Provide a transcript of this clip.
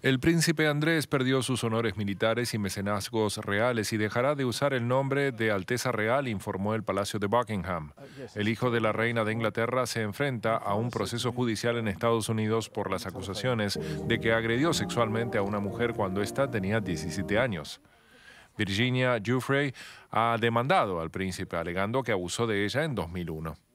El príncipe Andrés perdió sus honores militares y mecenazgos reales y dejará de usar el nombre de Alteza Real, informó el Palacio de Buckingham. El hijo de la reina de Inglaterra se enfrenta a un proceso judicial en Estados Unidos por las acusaciones de que agredió sexualmente a una mujer cuando ésta tenía 17 años. Virginia Giuffre ha demandado al príncipe alegando que abusó de ella en 2001.